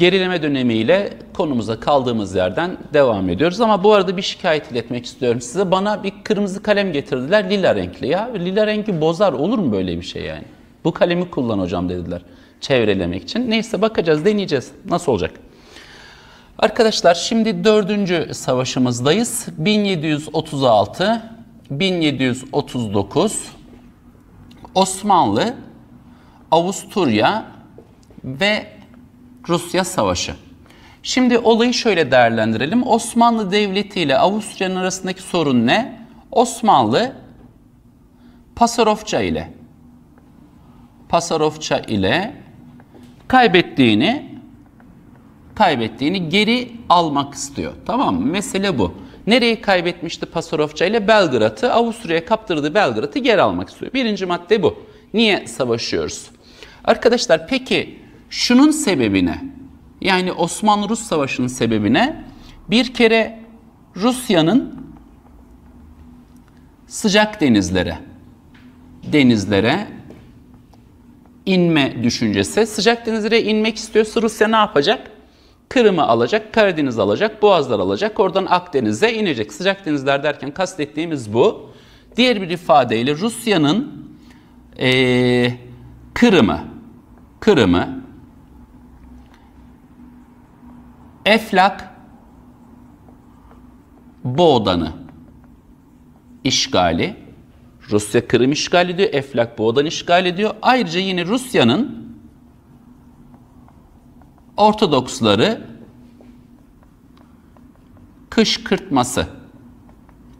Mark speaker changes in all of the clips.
Speaker 1: gerileme dönemiyle konumuza kaldığımız yerden devam ediyoruz. Ama bu arada bir şikayet iletmek istiyorum size. Bana bir kırmızı kalem getirdiler lila renkli ya. Lila rengi bozar olur mu böyle bir şey yani? Bu kalemi kullan hocam dediler çevrelemek için. Neyse bakacağız deneyeceğiz nasıl olacak. Arkadaşlar şimdi dördüncü savaşımızdayız. 1736 1739 Osmanlı Avusturya ve Rusya Savaşı. Şimdi olayı şöyle değerlendirelim. Osmanlı Devleti ile Avusturya'nın arasındaki sorun ne? Osmanlı Pasarofça ile Pasarofça ile kaybettiğini kaybettiğini geri almak istiyor. Tamam mı? Mesele bu. Nereyi kaybetmişti Pasarofça ile? Belgrad'ı, Avusturya'ya kaptırdığı Belgrad'ı geri almak istiyor. Birinci madde bu. Niye savaşıyoruz? Arkadaşlar peki Şunun sebebine yani Osmanlı-Rus Savaşı'nın sebebine bir kere Rusya'nın sıcak denizlere denizlere inme düşüncesi. Sıcak denizlere inmek istiyorsa Rusya ne yapacak? Kırım'ı alacak, Karadeniz alacak, Boğazlar alacak, oradan Akdeniz'e inecek. Sıcak denizler derken kastettiğimiz bu. Diğer bir ifadeyle Rusya'nın ee, Kırım'ı, Kırım'ı Eflak Boğdan'ı işgali. Rusya Kırım işgal ediyor. Eflak Boğdan işgal ediyor. Ayrıca yine Rusya'nın Ortodoksları kışkırtması.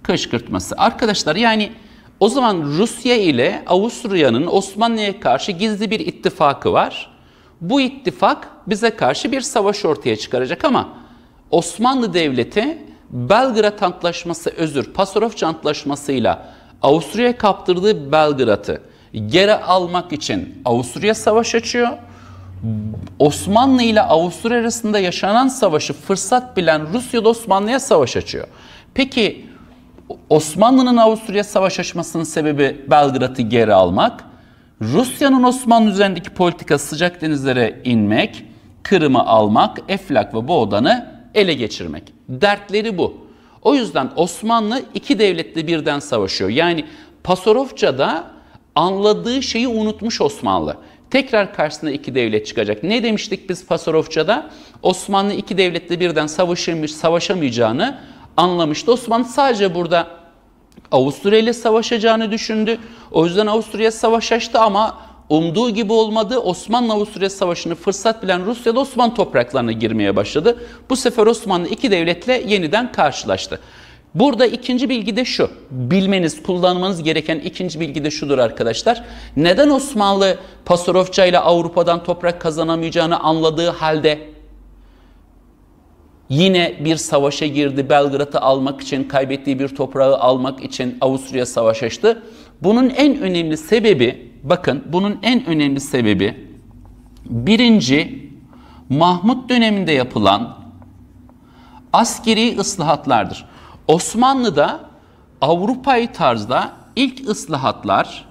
Speaker 1: Kışkırtması. Arkadaşlar yani o zaman Rusya ile Avusturya'nın Osmanlı'ya karşı gizli bir ittifakı var bu ittifak bize karşı bir savaş ortaya çıkaracak ama Osmanlı Devleti Belgrad Antlaşması özür Pasarofça Antlaşması'yla Avusturya'ya kaptırdığı Belgrad'ı geri almak için Avusturya savaş açıyor. Osmanlı ile Avusturya arasında yaşanan savaşı fırsat bilen Rusya da Osmanlı'ya savaş açıyor. Peki Osmanlı'nın Avusturya savaş açmasının sebebi Belgrad'ı geri almak. Rusya'nın Osmanlı üzerindeki politikası sıcak denizlere inmek, Kırım'ı almak, Eflak ve Boğdan'ı ele geçirmek. Dertleri bu. O yüzden Osmanlı iki devletle birden savaşıyor. Yani Pasarofça'da anladığı şeyi unutmuş Osmanlı. Tekrar karşısına iki devlet çıkacak. Ne demiştik biz Pasarofça'da? Osmanlı iki devletle birden savaşırmış, savaşamayacağını anlamıştı. Osmanlı sadece burada Avusturya ile savaşacağını düşündü. O yüzden Avusturya savaş açtı ama umduğu gibi olmadı. Osmanlı-Avusturya savaşını fırsat bilen Rusya da Osmanlı topraklarına girmeye başladı. Bu sefer Osmanlı iki devletle yeniden karşılaştı. Burada ikinci bilgi de şu. Bilmeniz, kullanmanız gereken ikinci bilgi de şudur arkadaşlar. Neden Osmanlı Pasarofça ile Avrupa'dan toprak kazanamayacağını anladığı halde Yine bir savaşa girdi Belgrad'ı almak için, kaybettiği bir toprağı almak için Avusturya savaş açtı. Bunun en önemli sebebi, bakın bunun en önemli sebebi birinci Mahmut döneminde yapılan askeri ıslahatlardır. Osmanlı'da Avrupa'yı tarzda ilk ıslahatlar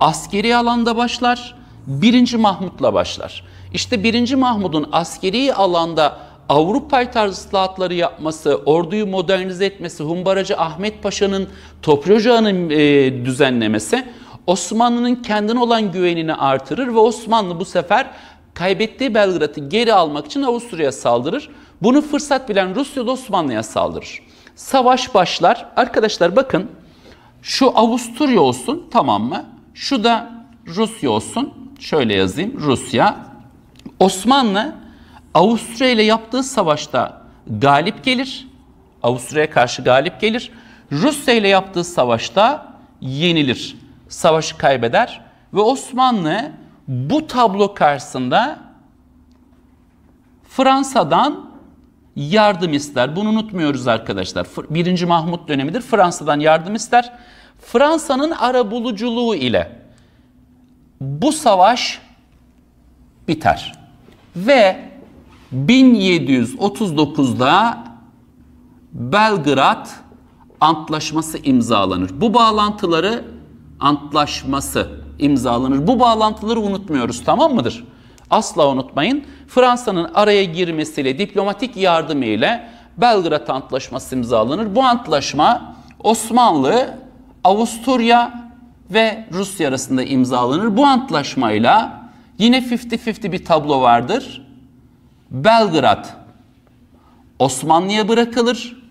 Speaker 1: askeri alanda başlar, birinci Mahmut'la başlar. İşte birinci Mahmud'un askeri alanda Avrupa'yı tarzı ıslahatları yapması, orduyu modernize etmesi, Humbaracı Ahmet Paşa'nın Toproji e, düzenlemesi Osmanlı'nın kendine olan güvenini artırır ve Osmanlı bu sefer kaybettiği Belgrad'ı geri almak için Avusturya'ya saldırır. Bunu fırsat bilen Rusya da Osmanlı'ya saldırır. Savaş başlar. Arkadaşlar bakın şu Avusturya olsun tamam mı? Şu da Rusya olsun. Şöyle yazayım Rusya. Osmanlı Avusturya ile yaptığı savaşta galip gelir. Avusturya'ya karşı galip gelir. Rusya ile yaptığı savaşta yenilir. Savaşı kaybeder ve Osmanlı bu tablo karşısında Fransa'dan yardım ister. Bunu unutmuyoruz arkadaşlar. Birinci Mahmut dönemidir. Fransa'dan yardım ister. Fransa'nın arabuluculuğu ile bu savaş biter. Ve 1739'da Belgrad Antlaşması imzalanır. Bu bağlantıları antlaşması imzalanır. Bu bağlantıları unutmuyoruz tamam mıdır? Asla unutmayın. Fransa'nın araya girmesiyle, diplomatik yardımı ile Belgrad Antlaşması imzalanır. Bu antlaşma Osmanlı, Avusturya ve Rusya arasında imzalanır. Bu antlaşmayla yine 50-50 bir tablo vardır. Belgrad Osmanlı'ya bırakılır.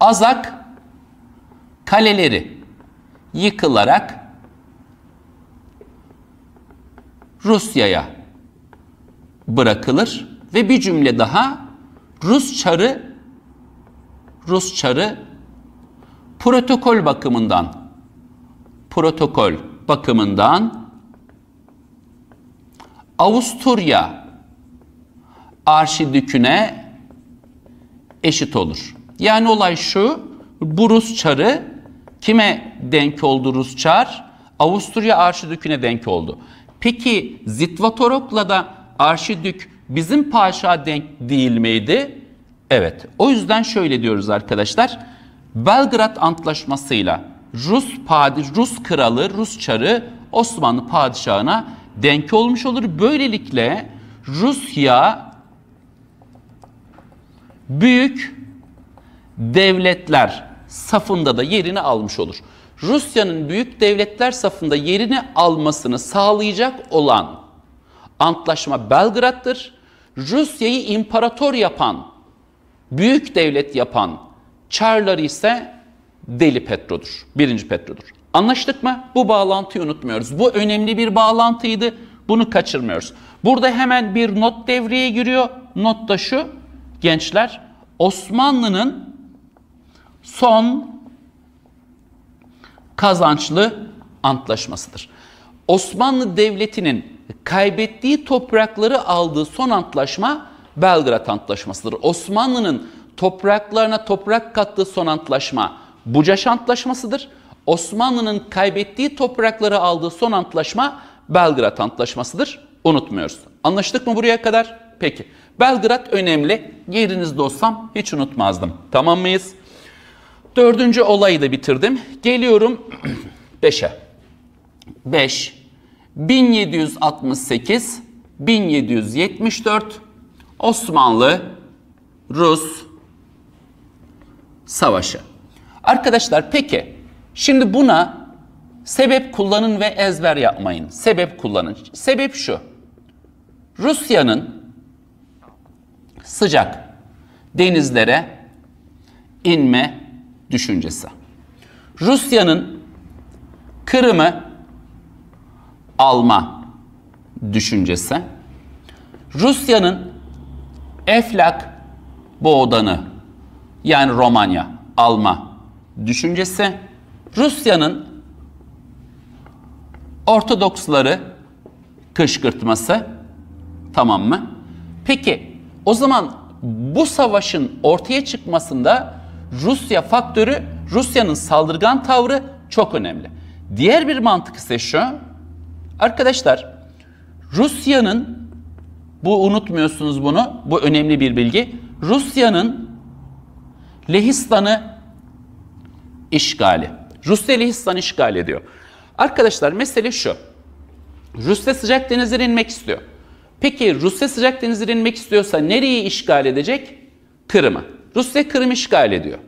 Speaker 1: Azak kaleleri yıkılarak Rusya'ya bırakılır ve bir cümle daha Rus çarı Rus çarı protokol bakımından protokol bakımından Avusturya arşidüküne eşit olur. Yani olay şu, bu Rus çarı kime denk oldu Rus çar? Avusturya arşidüküne denk oldu. Peki Zitvatorok'la da arşidük bizim paşa denk değil miydi? Evet. O yüzden şöyle diyoruz arkadaşlar. Belgrad Antlaşması'yla Rus padi Rus kralı, Rus çarı Osmanlı padişahına denk olmuş olur. Böylelikle Rusya büyük devletler safında da yerini almış olur. Rusya'nın büyük devletler safında yerini almasını sağlayacak olan antlaşma Belgrad'dır. Rusya'yı imparator yapan, büyük devlet yapan Çarlar ise Deli Petro'dur. Birinci Petro'dur. Anlaştık mı? Bu bağlantıyı unutmuyoruz. Bu önemli bir bağlantıydı. Bunu kaçırmıyoruz. Burada hemen bir not devreye giriyor. Not da şu gençler Osmanlı'nın son kazançlı antlaşmasıdır. Osmanlı Devleti'nin kaybettiği toprakları aldığı son antlaşma Belgrad Antlaşması'dır. Osmanlı'nın topraklarına toprak kattığı son antlaşma Bucaş Antlaşması'dır. Osmanlı'nın kaybettiği toprakları aldığı son antlaşma Belgrad Antlaşması'dır. Unutmuyoruz. Anlaştık mı buraya kadar? Peki Belgrad önemli. Yeriniz dostsam hiç unutmazdım. Tamam mıyız? Dördüncü olayı da bitirdim. Geliyorum 5'e. 5, 1768, 1774 Osmanlı-Rus Savaşı. Arkadaşlar peki şimdi buna sebep kullanın ve ezber yapmayın. Sebep kullanın. Sebep şu. Rusya'nın sıcak denizlere inme düşüncesi. Rusya'nın Kırım'ı alma düşüncesi. Rusya'nın Eflak Boğdan'ı yani Romanya alma düşüncesi. Rusya'nın Ortodoksları kışkırtması tamam mı? Peki o zaman bu savaşın ortaya çıkmasında Rusya faktörü, Rusya'nın saldırgan tavrı çok önemli. Diğer bir mantık ise şu. Arkadaşlar Rusya'nın bu unutmuyorsunuz bunu. Bu önemli bir bilgi. Rusya'nın Lehistan'ı işgali. Rusya Lehistan'ı işgal ediyor. Arkadaşlar mesele şu. Rusya sıcak denizlere inmek istiyor. Peki Rusya sıcak denizlere inmek istiyorsa nereyi işgal edecek? Kırım'ı. Rusya Kırım'ı işgal ediyor.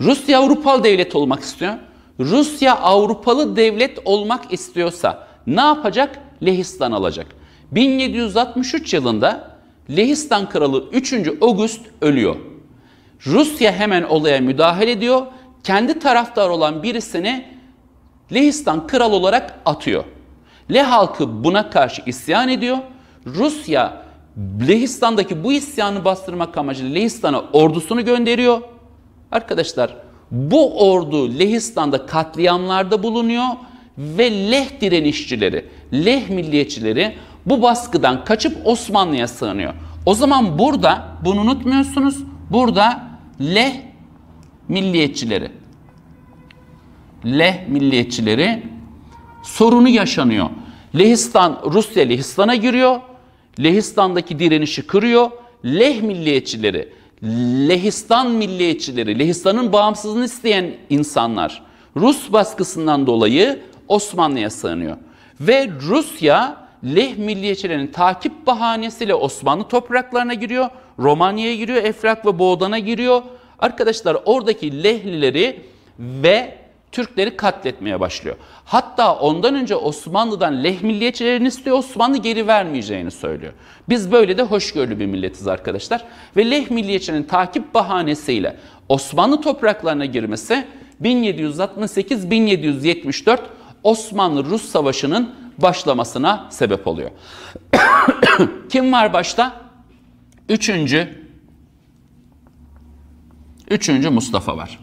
Speaker 1: Rusya Avrupalı devlet olmak istiyor. Rusya Avrupalı devlet olmak istiyorsa ne yapacak? Lehistan alacak. 1763 yılında Lehistan kralı 3. August ölüyor. Rusya hemen olaya müdahale ediyor. Kendi taraftar olan birisini Lehistan kral olarak atıyor. Le halkı buna karşı isyan ediyor Rusya Lehistan'daki bu isyanı bastırmak amacıyla Lehistan'a ordusunu gönderiyor. Arkadaşlar bu ordu Lehistan'da katliamlarda bulunuyor ve Leh direnişçileri, Leh milliyetçileri bu baskıdan kaçıp Osmanlı'ya sığınıyor. O zaman burada bunu unutmuyorsunuz. Burada Leh milliyetçileri. Leh milliyetçileri sorunu yaşanıyor. Lehistan Rusya Lehistan'a giriyor. Lehistan'daki direnişi kırıyor. Leh milliyetçileri, Lehistan milliyetçileri, Lehistan'ın bağımsızlığını isteyen insanlar Rus baskısından dolayı Osmanlı'ya sığınıyor. Ve Rusya Leh milliyetçilerinin takip bahanesiyle Osmanlı topraklarına giriyor. Romanya'ya giriyor, Efrat ve Boğdan'a giriyor. Arkadaşlar oradaki Lehlileri ve Türkleri katletmeye başlıyor. Hatta ondan önce Osmanlı'dan leh milliyetçilerini istiyor, Osmanlı geri vermeyeceğini söylüyor. Biz böyle de hoşgörülü bir milletiz arkadaşlar. Ve leh milliyetçinin takip bahanesiyle Osmanlı topraklarına girmesi 1768-1774 Osmanlı-Rus Savaşı'nın başlamasına sebep oluyor. Kim var başta? Üçüncü, üçüncü Mustafa var.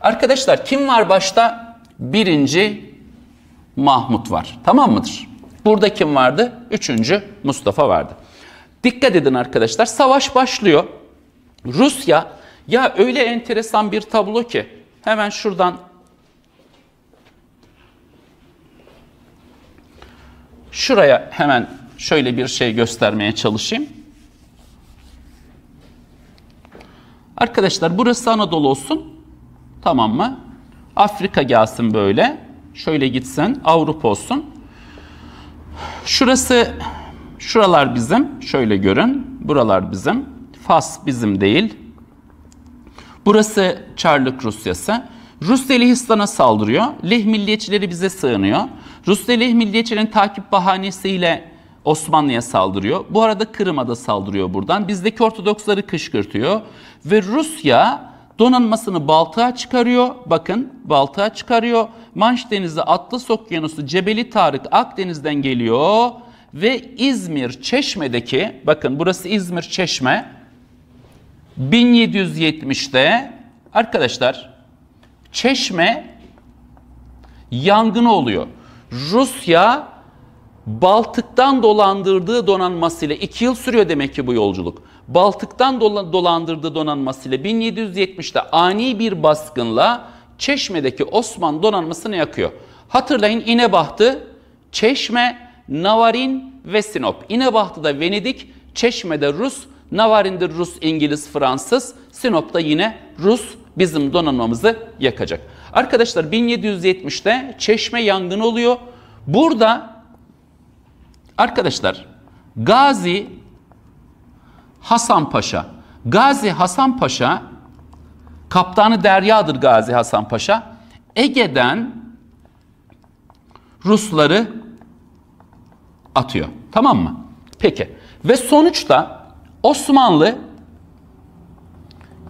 Speaker 1: Arkadaşlar kim var başta? Birinci Mahmut var. Tamam mıdır? Burada kim vardı? Üçüncü Mustafa vardı. Dikkat edin arkadaşlar. Savaş başlıyor. Rusya ya öyle enteresan bir tablo ki hemen şuradan şuraya hemen şöyle bir şey göstermeye çalışayım. Arkadaşlar burası Anadolu olsun. Tamam mı? Afrika gelsin böyle. Şöyle gitsin. Avrupa olsun. Şurası, şuralar bizim. Şöyle görün. Buralar bizim. Fas bizim değil. Burası Çarlık Rusyası. Rusya Lehistan'a saldırıyor. Leh milliyetçileri bize sığınıyor. Rusya Leh milliyetçilerin takip bahanesiyle Osmanlı'ya saldırıyor. Bu arada Kırım'a da saldırıyor buradan. Bizdeki Ortodoksları kışkırtıyor. Ve Rusya donanmasını baltığa çıkarıyor. Bakın baltığa çıkarıyor. Manş Denizi, Atlas Okyanusu, Cebeli Tarık Akdeniz'den geliyor. Ve İzmir Çeşme'deki, bakın burası İzmir Çeşme. 1770'te arkadaşlar Çeşme yangını oluyor. Rusya Baltık'tan dolandırdığı donanmasıyla 2 yıl sürüyor demek ki bu yolculuk. Baltık'tan dolandırdığı donanmasıyla 1770'te ani bir baskınla Çeşme'deki Osmanlı donanmasını yakıyor. Hatırlayın İnebahtı, Çeşme, Navarin ve Sinop. İnebahtı'da Venedik, Çeşme'de Rus, Navarin'de Rus, İngiliz, Fransız, Sinop'ta yine Rus bizim donanmamızı yakacak. Arkadaşlar 1770'te Çeşme yangını oluyor. Burada Arkadaşlar Gazi Hasan Paşa. Gazi Hasan Paşa kaptanı deryadır Gazi Hasan Paşa. Ege'den Rusları atıyor. Tamam mı? Peki. Ve sonuçta Osmanlı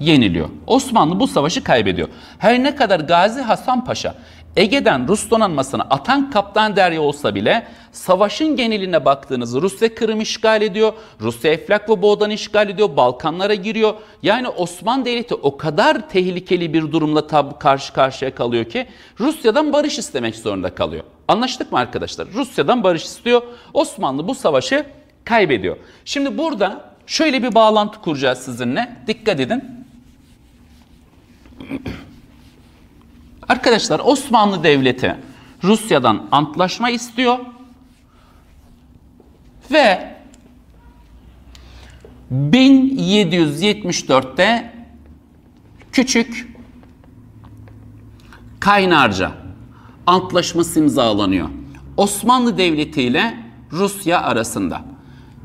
Speaker 1: yeniliyor. Osmanlı bu savaşı kaybediyor. Her ne kadar Gazi Hasan Paşa Ege'den Rus donanmasını atan kaptan derya olsa bile savaşın geneline baktığınız Rusya Kırım işgal ediyor, Rusya Eflak ve Boğdan işgal ediyor, Balkanlara giriyor. Yani Osmanlı Devleti o kadar tehlikeli bir durumla tab karşı karşıya kalıyor ki Rusya'dan barış istemek zorunda kalıyor. Anlaştık mı arkadaşlar? Rusya'dan barış istiyor. Osmanlı bu savaşı kaybediyor. Şimdi burada şöyle bir bağlantı kuracağız sizinle. Dikkat edin. Arkadaşlar Osmanlı Devleti Rusya'dan antlaşma istiyor ve 1774'te küçük Kaynarca antlaşması imzalanıyor. Osmanlı Devleti ile Rusya arasında.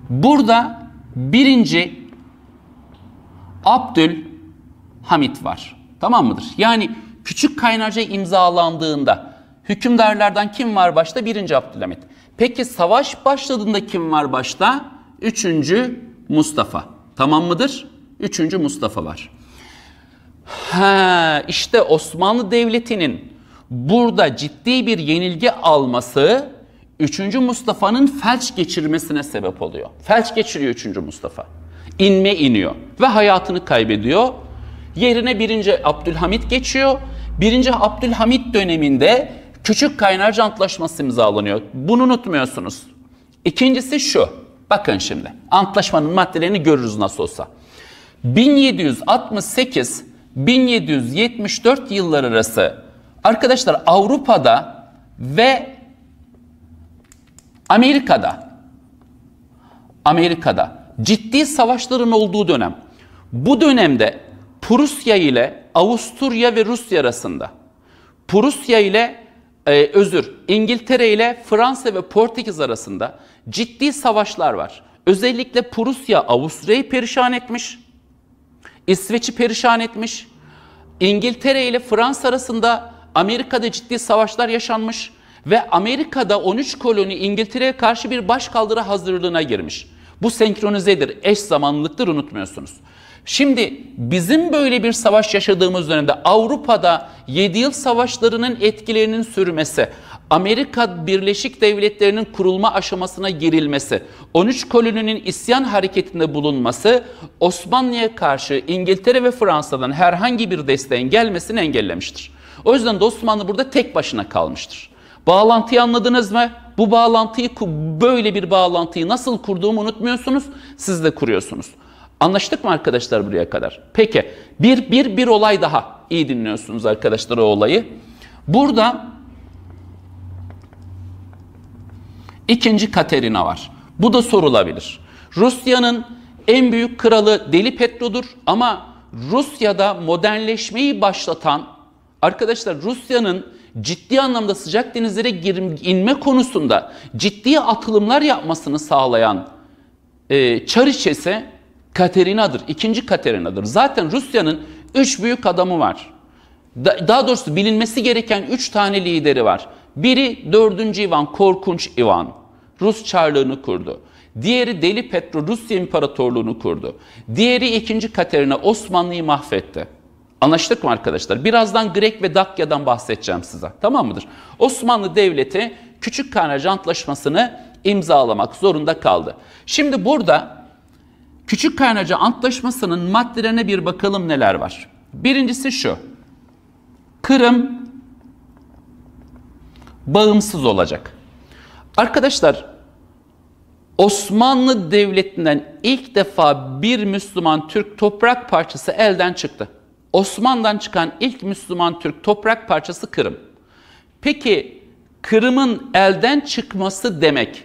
Speaker 1: Burada birinci Abdül Hamit var. Tamam mıdır? Yani Küçük Kaynarca imzalandığında hükümdarlardan kim var başta? birinci Abdülhamit. Peki savaş başladığında kim var başta? üçüncü Mustafa. Tamam mıdır? Üçüncü Mustafa var. Ha, işte Osmanlı Devleti'nin burada ciddi bir yenilgi alması 3. Mustafa'nın felç geçirmesine sebep oluyor. Felç geçiriyor 3. Mustafa. İnme iniyor ve hayatını kaybediyor. Yerine 1. Abdülhamit geçiyor birinci Abdülhamit döneminde Küçük Kaynarca Antlaşması imzalanıyor. Bunu unutmuyorsunuz. İkincisi şu. Bakın şimdi. Antlaşmanın maddelerini görürüz nasıl olsa. 1768 1774 yıllar arası arkadaşlar Avrupa'da ve Amerika'da Amerika'da ciddi savaşların olduğu dönem. Bu dönemde Prusya ile Avusturya ve Rusya arasında, Prusya ile e, özür İngiltere ile Fransa ve Portekiz arasında ciddi savaşlar var. Özellikle Prusya Avusturya'yı perişan etmiş. İsveç'i perişan etmiş. İngiltere ile Fransa arasında Amerika'da ciddi savaşlar yaşanmış ve Amerika'da 13 koloni İngiltere'ye karşı bir başkaldırı hazırlığına girmiş. Bu senkronizedir, eş zamanlıktır unutmuyorsunuz. Şimdi bizim böyle bir savaş yaşadığımız dönemde Avrupa'da 7 yıl savaşlarının etkilerinin sürmesi, Amerika Birleşik Devletleri'nin kurulma aşamasına girilmesi, 13 koloninin isyan hareketinde bulunması Osmanlı'ya karşı İngiltere ve Fransa'dan herhangi bir desteğin gelmesini engellemiştir. O yüzden de Osmanlı burada tek başına kalmıştır. Bağlantıyı anladınız mı? Bu bağlantıyı böyle bir bağlantıyı nasıl kurduğumu unutmuyorsunuz. Siz de kuruyorsunuz. Anlaştık mı arkadaşlar buraya kadar? Peki bir, bir, bir olay daha. İyi dinliyorsunuz arkadaşlar o olayı. Burada ikinci Katerina var. Bu da sorulabilir. Rusya'nın en büyük kralı Deli Petro'dur ama Rusya'da modernleşmeyi başlatan arkadaşlar Rusya'nın ciddi anlamda sıcak denizlere inme konusunda ciddi atılımlar yapmasını sağlayan e, Çariç ise Katerina'dır. İkinci Katerina'dır. Zaten Rusya'nın üç büyük adamı var. Da, daha doğrusu bilinmesi gereken üç tane lideri var. Biri dördüncü Ivan, korkunç Ivan. Rus çarlığını kurdu. Diğeri Deli Petro Rusya İmparatorluğunu kurdu. Diğeri ikinci Katerina Osmanlı'yı mahvetti. Anlaştık mı arkadaşlar? Birazdan Grek ve Dakya'dan bahsedeceğim size. Tamam mıdır? Osmanlı Devleti Küçük Karnajı Antlaşması'nı imzalamak zorunda kaldı. Şimdi burada Küçük Kaynaca Antlaşması'nın maddelerine bir bakalım neler var. Birincisi şu. Kırım bağımsız olacak. Arkadaşlar Osmanlı Devleti'nden ilk defa bir Müslüman Türk toprak parçası elden çıktı. Osmanlıdan çıkan ilk Müslüman Türk toprak parçası Kırım. Peki Kırım'ın elden çıkması demek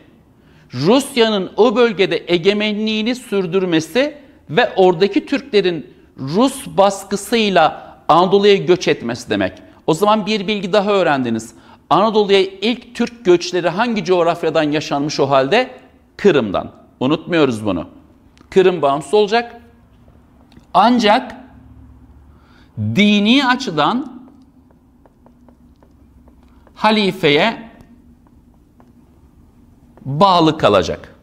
Speaker 1: Rusya'nın o bölgede egemenliğini sürdürmesi ve oradaki Türklerin Rus baskısıyla Anadolu'ya göç etmesi demek. O zaman bir bilgi daha öğrendiniz. Anadolu'ya ilk Türk göçleri hangi coğrafyadan yaşanmış o halde? Kırım'dan. Unutmuyoruz bunu. Kırım bağımsız olacak. Ancak dini açıdan halifeye bağlı kalacak.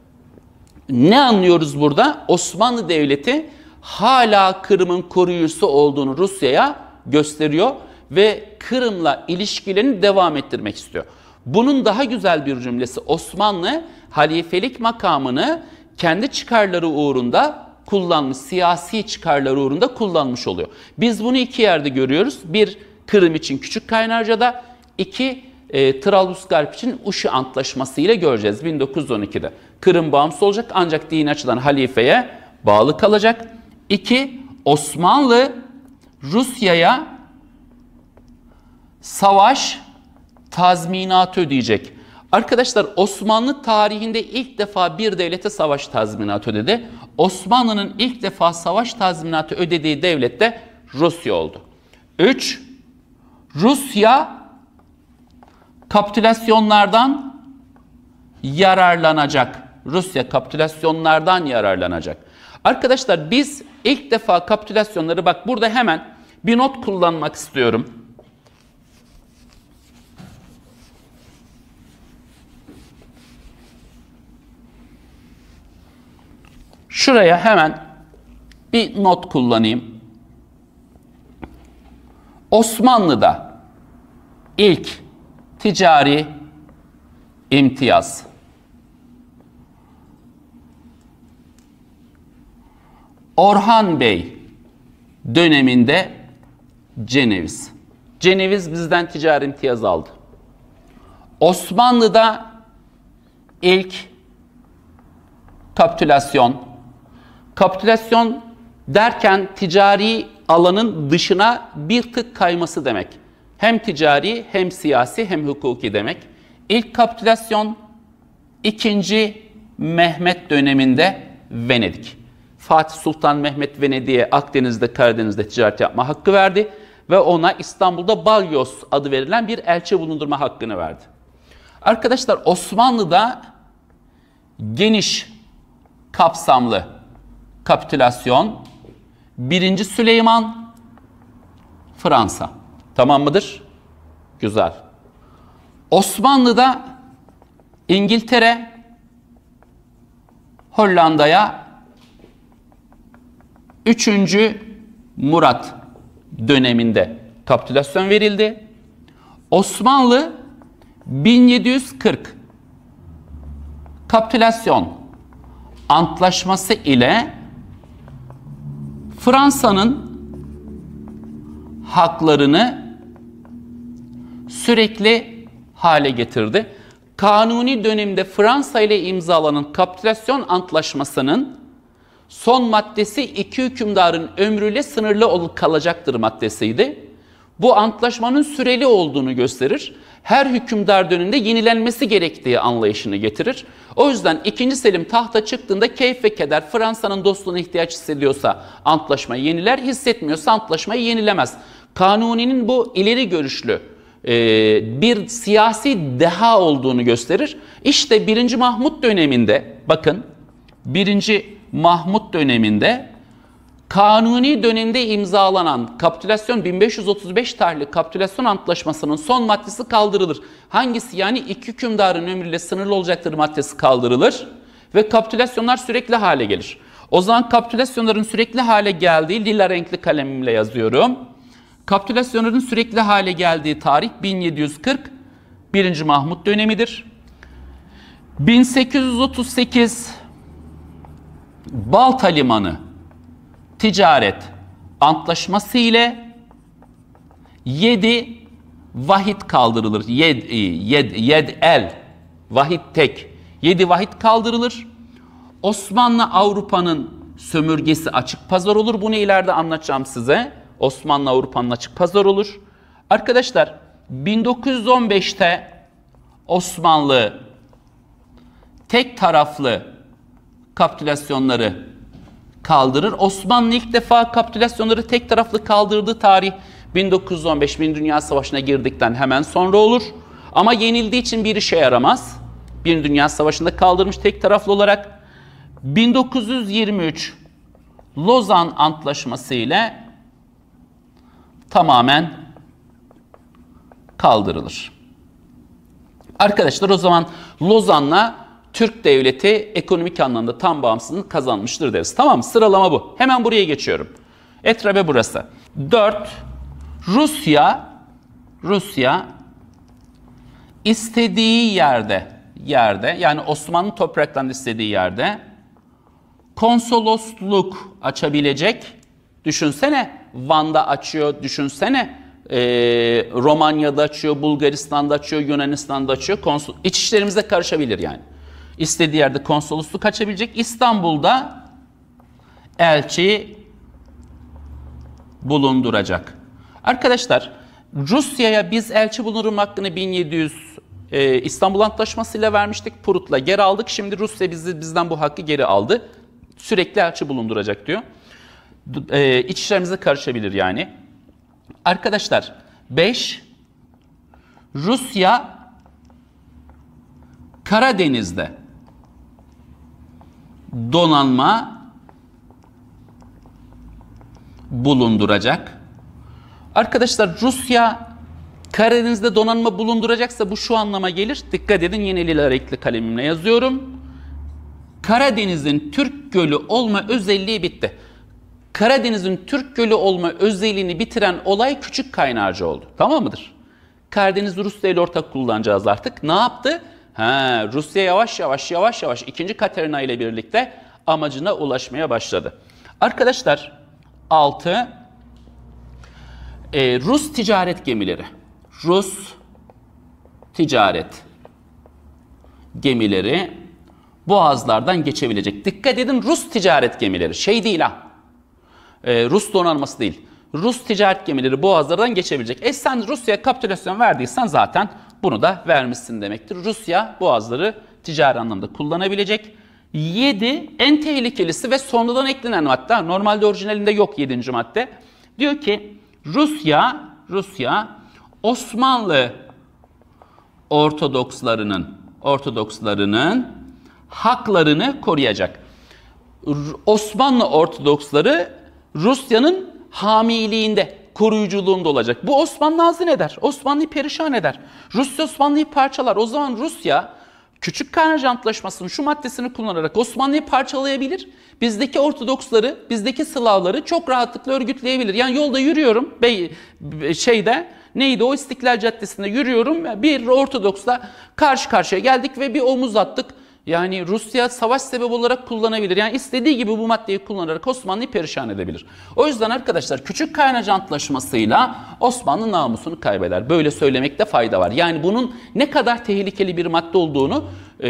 Speaker 1: Ne anlıyoruz burada? Osmanlı Devleti hala Kırım'ın koruyucusu olduğunu Rusya'ya gösteriyor ve Kırım'la ilişkilerini devam ettirmek istiyor. Bunun daha güzel bir cümlesi Osmanlı halifelik makamını kendi çıkarları uğrunda kullanmış, siyasi çıkarları uğrunda kullanmış oluyor. Biz bunu iki yerde görüyoruz. Bir, Kırım için Küçük Kaynarca'da, iki, e, Trablusgarp için Uşi Antlaşması ile göreceğiz 1912'de. Kırım bağımsız olacak ancak dini açıdan halifeye bağlı kalacak. 2. Osmanlı Rusya'ya savaş tazminatı ödeyecek. Arkadaşlar Osmanlı tarihinde ilk defa bir devlete savaş tazminatı ödedi. Osmanlı'nın ilk defa savaş tazminatı ödediği devlet de Rusya oldu. 3. Rusya kapitülasyonlardan yararlanacak. Rusya kapitülasyonlardan yararlanacak. Arkadaşlar biz ilk defa kapitülasyonları bak burada hemen bir not kullanmak istiyorum. Şuraya hemen bir not kullanayım. Osmanlı'da ilk ticari imtiyaz. Orhan Bey döneminde Ceneviz. Ceneviz bizden ticari imtiyaz aldı. Osmanlı'da ilk kapitülasyon. Kapitülasyon derken ticari alanın dışına bir tık kayması demek. Hem ticari hem siyasi hem hukuki demek. İlk kapitülasyon ikinci Mehmet döneminde Venedik. Fatih Sultan Mehmet Venedik'e Akdeniz'de Karadeniz'de ticaret yapma hakkı verdi ve ona İstanbul'da Balyos adı verilen bir elçi bulundurma hakkını verdi. Arkadaşlar Osmanlı'da geniş kapsamlı kapitülasyon 1. Süleyman Fransa Tamam mıdır? Güzel. Osmanlı'da İngiltere Hollanda'ya 3. Murat döneminde kapitülasyon verildi. Osmanlı 1740 kapitülasyon antlaşması ile Fransa'nın haklarını sürekli hale getirdi. Kanuni dönemde Fransa ile imzalanan kapitülasyon antlaşmasının son maddesi iki hükümdarın ömrüyle sınırlı olup kalacaktır maddesiydi. Bu antlaşmanın süreli olduğunu gösterir. Her hükümdar döneminde yenilenmesi gerektiği anlayışını getirir. O yüzden 2. Selim tahta çıktığında keyif ve keder Fransa'nın dostluğuna ihtiyaç hissediyorsa antlaşmayı yeniler, hissetmiyorsa antlaşmayı yenilemez. Kanuni'nin bu ileri görüşlü e, bir siyasi deha olduğunu gösterir. İşte 1. Mahmut döneminde bakın 1. Mahmut döneminde Kanuni döneminde imzalanan kapitülasyon 1535 tarihli kapitülasyon antlaşmasının son maddesi kaldırılır. Hangisi yani iki hükümdarın ömrüyle sınırlı olacaktır maddesi kaldırılır ve kapitülasyonlar sürekli hale gelir. O zaman kapitülasyonların sürekli hale geldiği lila renkli kalemimle yazıyorum. Kapitülasyonların sürekli hale geldiği tarih 1740 1. Mahmut dönemidir. 1838 Balta Limanı ticaret antlaşması ile 7 vahit kaldırılır. Yed, e, yed, yed el, vahit tek. 7 vahit kaldırılır. Osmanlı Avrupa'nın sömürgesi açık pazar olur. Bunu ileride anlatacağım size. Osmanlı Avrupa'nın açık pazar olur. Arkadaşlar 1915'te Osmanlı tek taraflı kapitülasyonları kaldırır. Osmanlı ilk defa kapitülasyonları tek taraflı kaldırdığı tarih 1915 Bin Dünya Savaşı'na girdikten hemen sonra olur. Ama yenildiği için bir işe yaramaz. Bir Dünya Savaşı'nda kaldırmış tek taraflı olarak. 1923 Lozan Antlaşması ile tamamen kaldırılır. Arkadaşlar o zaman Lozan'la Türk devleti ekonomik anlamda tam bağımsızlığını kazanmıştır deriz. Tamam sıralama bu. Hemen buraya geçiyorum. Etrabe burası. 4. Rusya Rusya istediği yerde yerde yani Osmanlı topraklarının istediği yerde konsolosluk açabilecek Düşünsene Van'da açıyor, düşünsene e, Romanya'da açıyor, Bulgaristan'da açıyor, Yunanistan'da açıyor. Konsul, iç işlerimize karışabilir yani. İstediği yerde konsolosluk açabilecek. İstanbul'da elçi bulunduracak. Arkadaşlar Rusya'ya biz elçi bulunurum hakkını 1700 e, İstanbul Antlaşması ile vermiştik. Purut'la geri aldık. Şimdi Rusya bizi bizden bu hakkı geri aldı. Sürekli elçi bulunduracak diyor e, iç işlerimize karışabilir yani. Arkadaşlar 5 Rusya Karadeniz'de donanma bulunduracak. Arkadaşlar Rusya Karadeniz'de donanma bulunduracaksa bu şu anlama gelir. Dikkat edin yine renkli kalemimle yazıyorum. Karadeniz'in Türk Gölü olma özelliği bitti. Karadeniz'in Türk Gölü olma özelliğini bitiren olay küçük kaynarca oldu. Tamam mıdır? Karadeniz Rusya ile ortak kullanacağız artık. Ne yaptı? Ha, Rusya yavaş yavaş yavaş yavaş 2. Katerina ile birlikte amacına ulaşmaya başladı. Arkadaşlar 6 e, Rus ticaret gemileri. Rus ticaret gemileri boğazlardan geçebilecek. Dikkat edin Rus ticaret gemileri şey değil ha e, Rus donanması değil. Rus ticaret gemileri boğazlardan geçebilecek. E sen Rusya'ya kapitülasyon verdiysen zaten bunu da vermişsin demektir. Rusya boğazları ticari anlamda kullanabilecek. 7 en tehlikelisi ve sonradan eklenen hatta normalde orijinalinde yok 7. madde. Diyor ki Rusya Rusya Osmanlı Ortodokslarının Ortodokslarının haklarını koruyacak. Osmanlı Ortodoksları Rusya'nın hamiliğinde, koruyuculuğunda olacak. Bu Osmanlı azı ne der? Osmanlı'yı perişan eder. Rusya Osmanlı'yı parçalar. O zaman Rusya Küçük Karnaca Antlaşması'nın şu maddesini kullanarak Osmanlı'yı parçalayabilir. Bizdeki Ortodoksları, bizdeki Slavları çok rahatlıkla örgütleyebilir. Yani yolda yürüyorum bey, şeyde neydi o İstiklal Caddesi'nde yürüyorum. Bir Ortodoksla karşı karşıya geldik ve bir omuz attık. Yani Rusya savaş sebebi olarak kullanabilir. Yani istediği gibi bu maddeyi kullanarak Osmanlı'yı perişan edebilir. O yüzden arkadaşlar küçük kaynaca antlaşmasıyla Osmanlı namusunu kaybeder. Böyle söylemekte fayda var. Yani bunun ne kadar tehlikeli bir madde olduğunu e,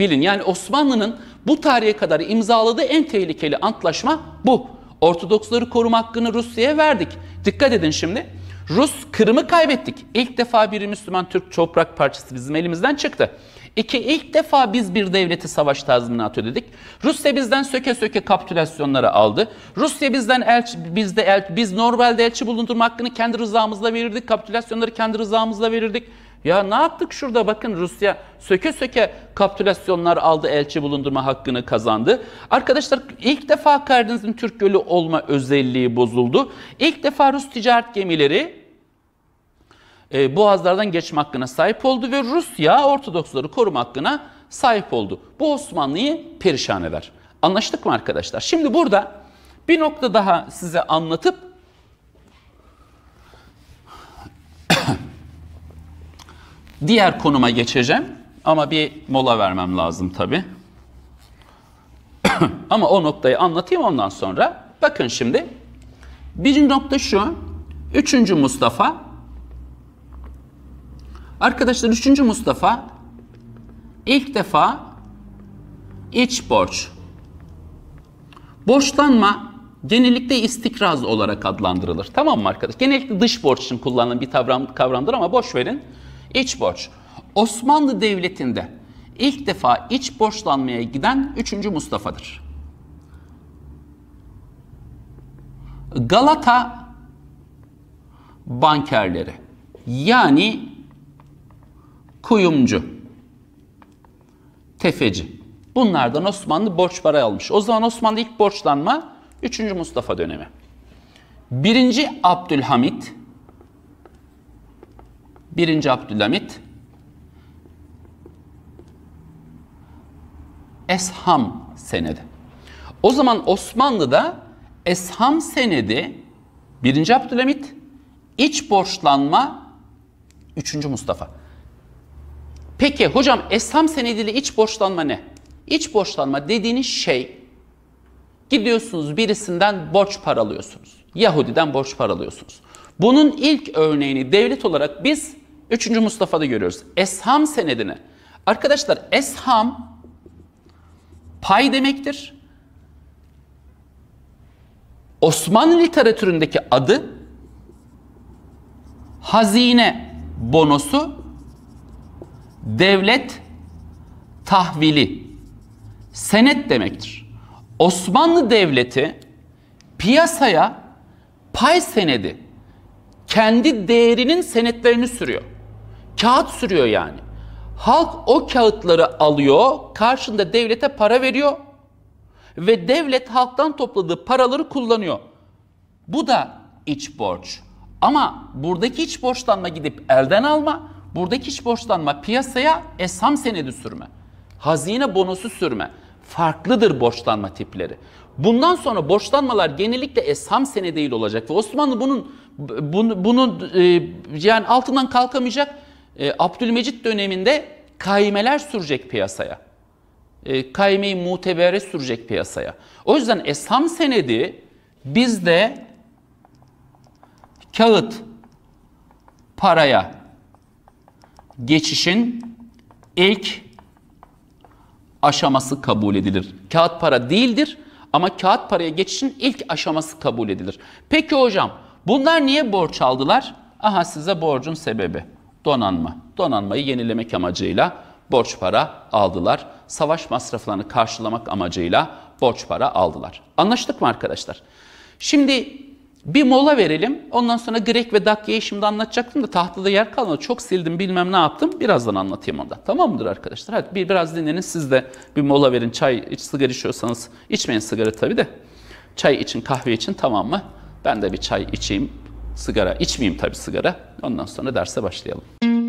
Speaker 1: bilin. Yani Osmanlı'nın bu tarihe kadar imzaladığı en tehlikeli antlaşma bu. Ortodoksları koruma hakkını Rusya'ya verdik. Dikkat edin şimdi. Rus Kırım'ı kaybettik. İlk defa bir Müslüman Türk toprak parçası bizim elimizden çıktı. İki, ilk defa biz bir devleti savaş tazminatı ödedik. Rusya bizden söke söke kapitülasyonları aldı. Rusya bizden elçi, bizde el, biz normalde elçi bulundurma hakkını kendi rızamızla verirdik. Kapitülasyonları kendi rızamızla verirdik. Ya ne yaptık şurada bakın Rusya söke söke kapitülasyonlar aldı elçi bulundurma hakkını kazandı. Arkadaşlar ilk defa Karadeniz'in Türk Gölü olma özelliği bozuldu. İlk defa Rus ticaret gemileri e, boğazlardan geçme hakkına sahip oldu ve Rusya Ortodoksları koruma hakkına sahip oldu. Bu Osmanlı'yı perişan eder. Anlaştık mı arkadaşlar? Şimdi burada bir nokta daha size anlatıp diğer konuma geçeceğim ama bir mola vermem lazım tabi. ama o noktayı anlatayım ondan sonra. Bakın şimdi. Birinci nokta şu. Üçüncü Mustafa Arkadaşlar 3. Mustafa ilk defa iç borç. Borçlanma genellikle istikraz olarak adlandırılır. Tamam mı arkadaş? Genellikle dış borç için kullanılan bir kavram, kavramdır ama boş verin. İç borç. Osmanlı Devleti'nde ilk defa iç borçlanmaya giden 3. Mustafa'dır. Galata bankerleri yani kuyumcu, tefeci. Bunlardan Osmanlı borç para almış. O zaman Osmanlı ilk borçlanma 3. Mustafa dönemi. 1. Abdülhamit 1. Abdülhamit Esham senedi. O zaman Osmanlı'da Esham senedi 1. Abdülhamit iç borçlanma 3. Mustafa. Peki hocam esam senediyle iç borçlanma ne? İç borçlanma dediğiniz şey gidiyorsunuz birisinden borç paralıyorsunuz Yahudiden borç paralıyorsunuz Bunun ilk örneğini devlet olarak biz 3. Mustafa'da görüyoruz. Esham senedine Arkadaşlar esham pay demektir. Osmanlı literatüründeki adı hazine bonosu devlet tahvili senet demektir. Osmanlı Devleti piyasaya pay senedi kendi değerinin senetlerini sürüyor. Kağıt sürüyor yani. Halk o kağıtları alıyor, karşında devlete para veriyor ve devlet halktan topladığı paraları kullanıyor. Bu da iç borç. Ama buradaki iç borçlanma gidip elden alma, buradaki iş borçlanma piyasaya esam senedi sürme, hazine bonosu sürme. Farklıdır borçlanma tipleri. Bundan sonra borçlanmalar genellikle esham senediyle olacak ve Osmanlı bunun bunu, bunun e, yani altından kalkamayacak. E, Abdülmecit döneminde kaimeler sürecek piyasaya. E, kaimeyi mutebere sürecek piyasaya. O yüzden esam senedi bizde kağıt paraya geçişin ilk aşaması kabul edilir. Kağıt para değildir ama kağıt paraya geçişin ilk aşaması kabul edilir. Peki hocam bunlar niye borç aldılar? Aha size borcun sebebi donanma. Donanmayı yenilemek amacıyla borç para aldılar. Savaş masraflarını karşılamak amacıyla borç para aldılar. Anlaştık mı arkadaşlar? Şimdi bir mola verelim. Ondan sonra Grek ve Dakya'yı şimdi anlatacaktım da tahtada yer kalmadı. Çok sildim bilmem ne yaptım. Birazdan anlatayım onu da. Tamam mıdır arkadaşlar? Hadi bir, biraz dinlenin siz de bir mola verin. Çay iç, sigara içiyorsanız içmeyin sigara tabii de. Çay için kahve için tamam mı? Ben de bir çay içeyim. Sigara içmeyeyim tabii sigara. Ondan sonra derse başlayalım.